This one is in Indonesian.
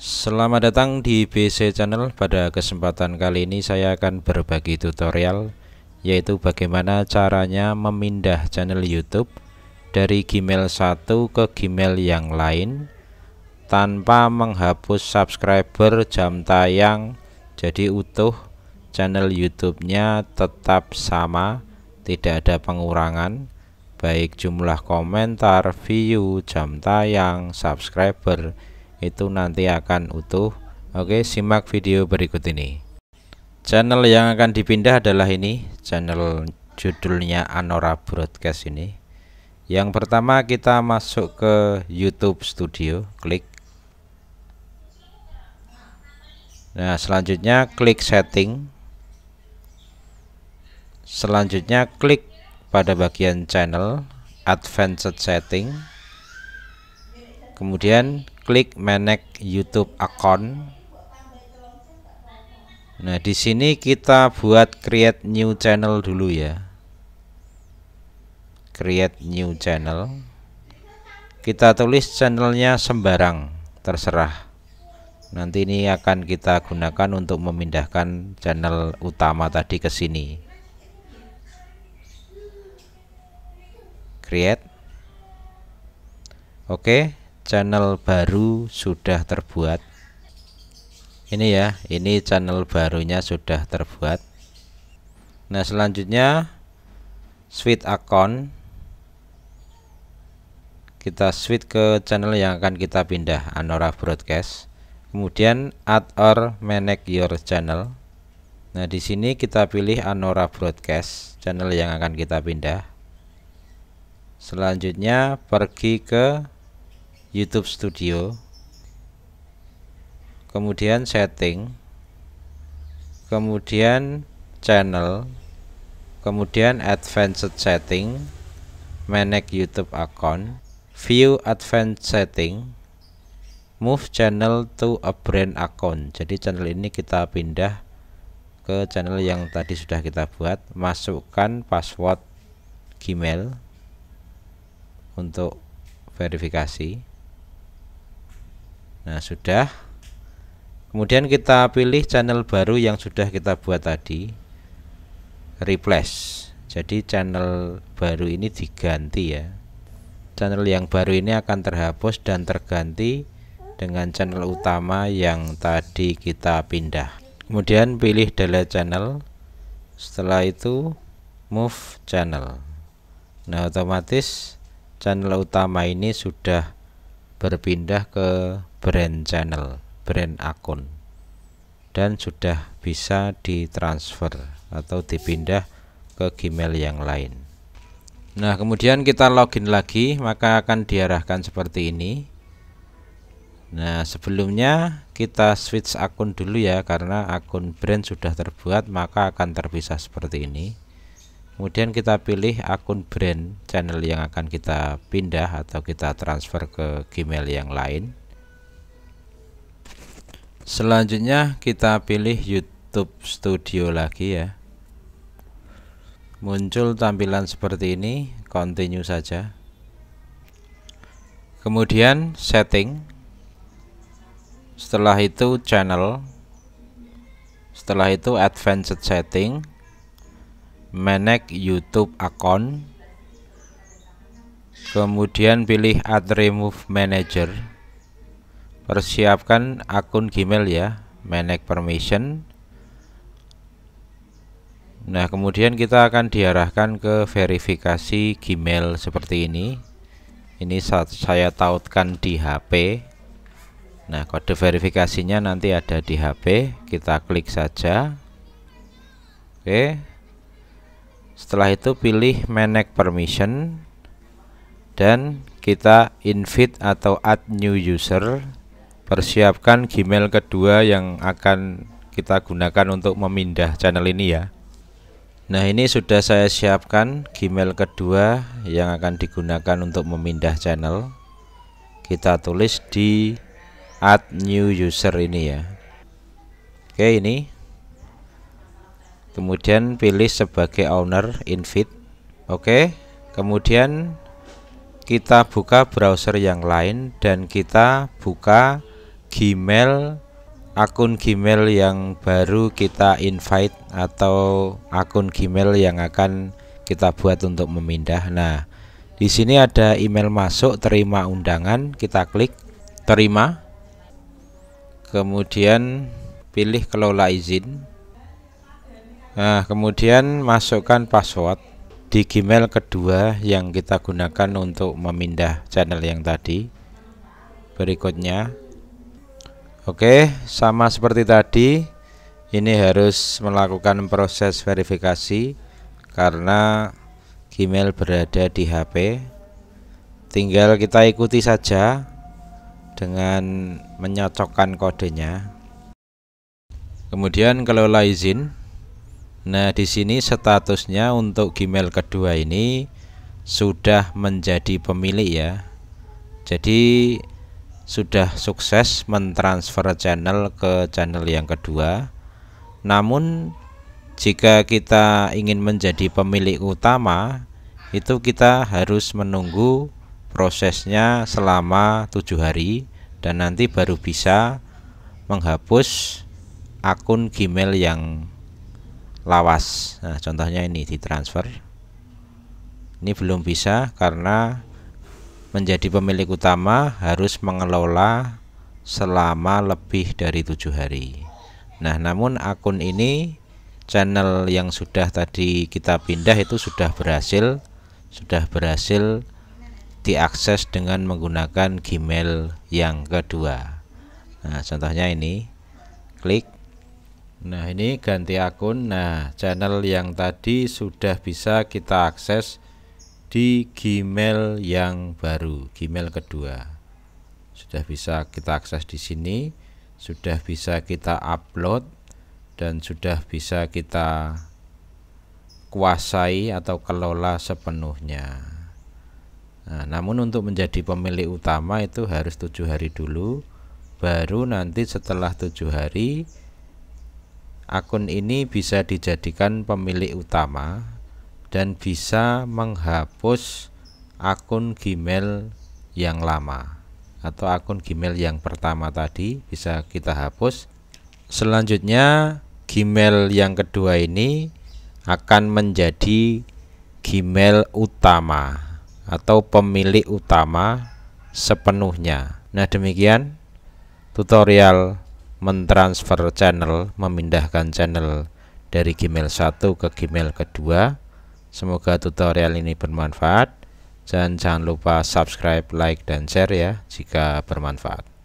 Selamat datang di BC Channel. Pada kesempatan kali ini saya akan berbagi tutorial yaitu bagaimana caranya memindah channel YouTube dari Gmail satu ke Gmail yang lain tanpa menghapus subscriber jam tayang. Jadi utuh channel YouTube-nya tetap sama, tidak ada pengurangan baik jumlah komentar, view, jam tayang, subscriber itu nanti akan utuh Oke simak video berikut ini channel yang akan dipindah adalah ini channel judulnya Anora Broadcast ini yang pertama kita masuk ke YouTube Studio klik Nah selanjutnya klik setting Selanjutnya klik pada bagian channel advanced setting kemudian klik manage YouTube account Nah, di sini kita buat create new channel dulu ya. Create new channel. Kita tulis channelnya sembarang, terserah. Nanti ini akan kita gunakan untuk memindahkan channel utama tadi ke sini. Create. Oke channel baru sudah terbuat ini ya ini channel barunya sudah terbuat nah selanjutnya switch account kita switch ke channel yang akan kita pindah Anora Broadcast kemudian add or manage your channel nah di sini kita pilih Anora Broadcast channel yang akan kita pindah selanjutnya pergi ke YouTube Studio kemudian setting kemudian channel kemudian advanced setting manage YouTube account view advanced setting move channel to a brand account jadi channel ini kita pindah ke channel yang tadi sudah kita buat masukkan password Gmail untuk verifikasi nah sudah kemudian kita pilih channel baru yang sudah kita buat tadi replace jadi channel baru ini diganti ya channel yang baru ini akan terhapus dan terganti dengan channel utama yang tadi kita pindah kemudian pilih delete channel setelah itu move channel nah otomatis channel utama ini sudah berpindah ke brand channel, brand akun dan sudah bisa ditransfer atau dipindah ke Gmail yang lain. Nah, kemudian kita login lagi, maka akan diarahkan seperti ini. Nah, sebelumnya kita switch akun dulu ya, karena akun brand sudah terbuat, maka akan terpisah seperti ini. Kemudian kita pilih akun brand channel yang akan kita pindah atau kita transfer ke Gmail yang lain selanjutnya kita pilih YouTube Studio lagi ya muncul tampilan seperti ini continue saja kemudian setting setelah itu channel setelah itu advanced setting manage YouTube account kemudian pilih add remove manager persiapkan akun Gmail ya manage permission nah kemudian kita akan diarahkan ke verifikasi Gmail seperti ini ini saat saya tautkan di HP nah kode verifikasinya nanti ada di HP kita klik saja oke setelah itu pilih manage permission dan kita invite atau add new user persiapkan Gmail kedua yang akan kita gunakan untuk memindah channel ini ya Nah ini sudah saya siapkan Gmail kedua yang akan digunakan untuk memindah channel kita tulis di add new user ini ya Oke ini kemudian pilih sebagai owner invite Oke kemudian kita buka browser yang lain dan kita buka Gmail akun Gmail yang baru kita invite atau akun Gmail yang akan kita buat untuk memindah. Nah, di sini ada email masuk terima undangan, kita klik terima. Kemudian pilih kelola izin. Nah, kemudian masukkan password di Gmail kedua yang kita gunakan untuk memindah channel yang tadi. Berikutnya, Oke, sama seperti tadi, ini harus melakukan proses verifikasi karena Gmail berada di HP. Tinggal kita ikuti saja dengan menyocokkan kodenya. Kemudian kelola izin. Nah, di sini statusnya untuk Gmail kedua ini sudah menjadi pemilik ya. Jadi sudah sukses mentransfer channel ke channel yang kedua namun jika kita ingin menjadi pemilik utama itu kita harus menunggu prosesnya selama tujuh hari dan nanti baru bisa menghapus akun Gmail yang lawas nah contohnya ini di transfer, ini belum bisa karena menjadi pemilik utama harus mengelola selama lebih dari tujuh hari. Nah, namun akun ini channel yang sudah tadi kita pindah itu sudah berhasil sudah berhasil diakses dengan menggunakan Gmail yang kedua. Nah, contohnya ini. Klik. Nah, ini ganti akun. Nah, channel yang tadi sudah bisa kita akses di Gmail yang baru, Gmail kedua. Sudah bisa kita akses di sini, sudah bisa kita upload dan sudah bisa kita kuasai atau kelola sepenuhnya. Nah, namun untuk menjadi pemilik utama itu harus tujuh hari dulu, baru nanti setelah tujuh hari akun ini bisa dijadikan pemilik utama dan bisa menghapus akun Gmail yang lama atau akun Gmail yang pertama tadi bisa kita hapus. Selanjutnya Gmail yang kedua ini akan menjadi Gmail utama atau pemilik utama sepenuhnya. Nah, demikian tutorial mentransfer channel, memindahkan channel dari Gmail 1 ke Gmail kedua. Semoga tutorial ini bermanfaat dan jangan lupa subscribe, like, dan share ya jika bermanfaat.